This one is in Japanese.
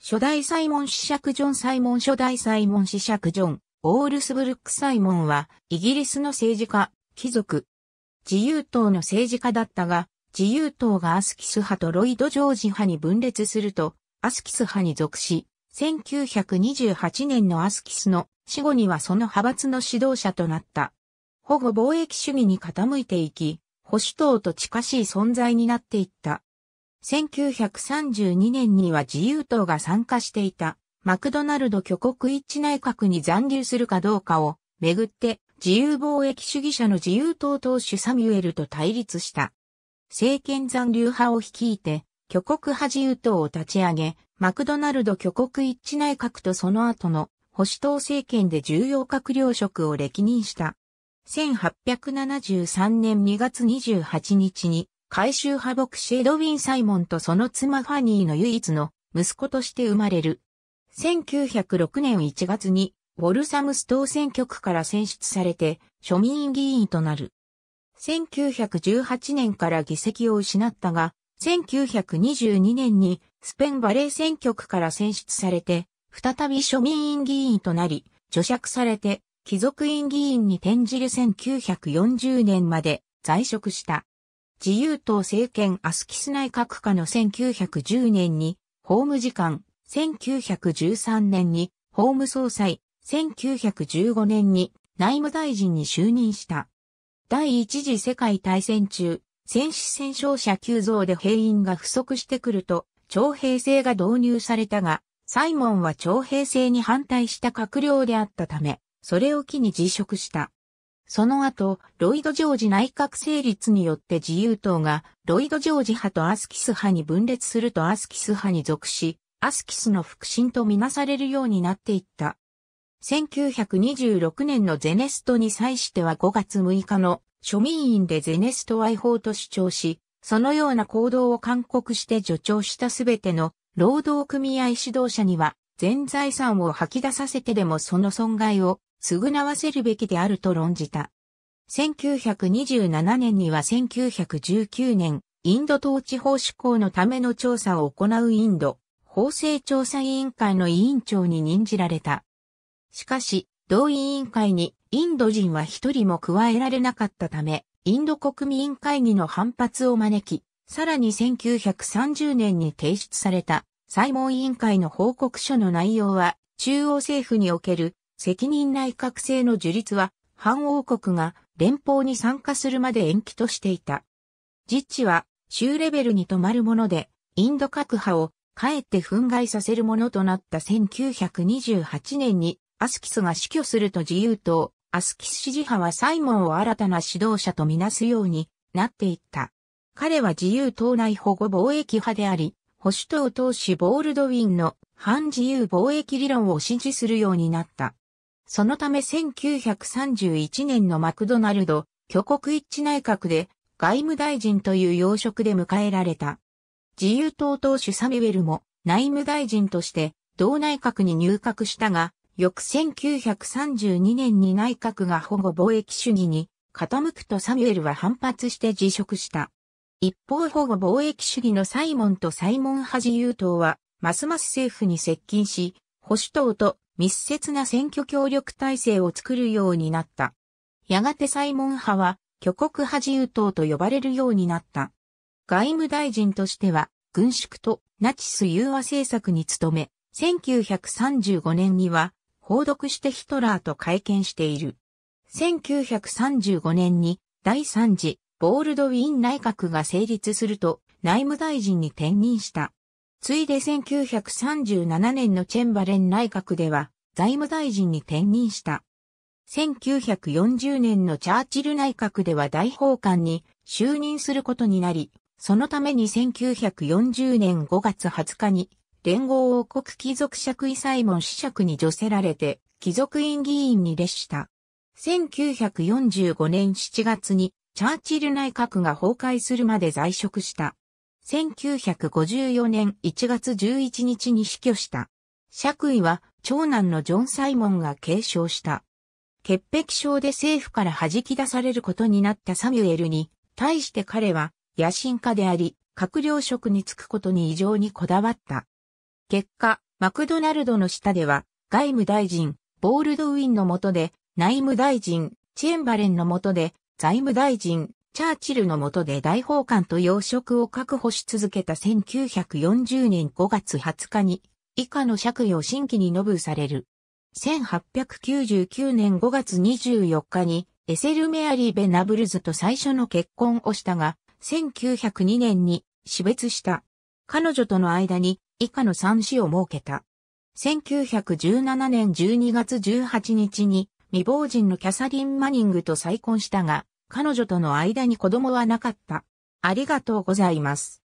初代サイモン・子爵ジョン・サイモン初代サイモン・子爵ジョン、オールスブルック・サイモンは、イギリスの政治家、貴族。自由党の政治家だったが、自由党がアスキス派とロイド・ジョージ派に分裂すると、アスキス派に属し、1928年のアスキスの死後にはその派閥の指導者となった。保護貿易主義に傾いていき、保守党と近しい存在になっていった。1932年には自由党が参加していた、マクドナルド挙国一致内閣に残留するかどうかをめぐって、自由貿易主義者の自由党党首サミュエルと対立した。政権残留派を率いて、挙国派自由党を立ち上げ、マクドナルド挙国一致内閣とその後の保守党政権で重要閣僚職を歴任した。1873年2月28日に回収派牧師エドウィン・サイモンとその妻ファニーの唯一の息子として生まれる。1906年1月にウォルサムス当選挙区から選出されて庶民議員となる。1918年から議席を失ったが、1922年にスペンバレー選挙区から選出されて、再び庶民院議員となり、除釈されて貴族院議員に転じる1940年まで在職した。自由党政権アスキス内閣下の1910年に法務次官、1913年に法務総裁、1915年に内務大臣に就任した。第一次世界大戦中、戦死戦勝者急増で兵員が不足してくると、徴兵制が導入されたが、サイモンは徴兵制に反対した閣僚であったため、それを機に辞職した。その後、ロイド・ジョージ内閣成立によって自由党が、ロイド・ジョージ派とアスキス派に分裂するとアスキス派に属し、アスキスの腹心とみなされるようになっていった。1926年のゼネストに際しては5月6日の庶民院でゼネスト愛法と主張し、そのような行動を勧告して助長したすべての労働組合指導者には全財産を吐き出させてでもその損害を償わせるべきであると論じた。1927年には1919年、インド統治法施行のための調査を行うインド、法制調査委員会の委員長に任じられた。しかし、同委員会にインド人は一人も加えられなかったため、インド国民会議の反発を招き、さらに1930年に提出された、モン委員会の報告書の内容は、中央政府における責任内閣制の樹立は、反王国が連邦に参加するまで延期としていた。実地は州レベルに止まるもので、インド各派をかえって憤慨させるものとなった1928年にアスキスが死去すると自由党、アスキス支持派はサイモンを新たな指導者とみなすようになっていった。彼は自由党内保護貿易派であり、保守党党首ボールドウィンの反自由貿易理論を支持するようになった。そのため1931年のマクドナルド、挙国一致内閣で外務大臣という要職で迎えられた。自由党党首サミュエルも内務大臣として同内閣に入閣したが、翌1932年に内閣が保護貿易主義に傾くとサミュエルは反発して辞職した。一方保護貿易主義のサイモンとサイモン派自由党は、ますます政府に接近し、保守党と密接な選挙協力体制を作るようになった。やがてサイモン派は、挙国派自由党と呼ばれるようになった。外務大臣としては、軍縮とナチス融和政策に努め、1935年には、報読してヒトラーと会見している。1935年に第3次ボールドウィン内閣が成立すると内務大臣に転任した。ついで1937年のチェンバレン内閣では財務大臣に転任した。1940年のチャーチル内閣では大法官に就任することになり、そのために1940年5月20日に連合王国貴族爵位モン子爵に除せられて貴族院議員に列した。1945年7月にチャーチル内閣が崩壊するまで在職した。1954年1月11日に死去した。爵位は長男のジョン・サイモンが継承した。潔癖症で政府から弾き出されることになったサミュエルに、対して彼は野心家であり、閣僚職に就くことに異常にこだわった。結果、マクドナルドの下では、外務大臣、ボールドウィンの下で、内務大臣、チェンバレンの下で、財務大臣、チャーチルの下で大法官と要職を確保し続けた1940年5月20日に、以下の借を新規にノぶされる。1899年5月24日に、エセル・メアリー・ベナブルズと最初の結婚をしたが、1902年に死別した。彼女との間に以下の三子を設けた。1917年12月18日に未亡人のキャサリン・マニングと再婚したが、彼女との間に子供はなかった。ありがとうございます。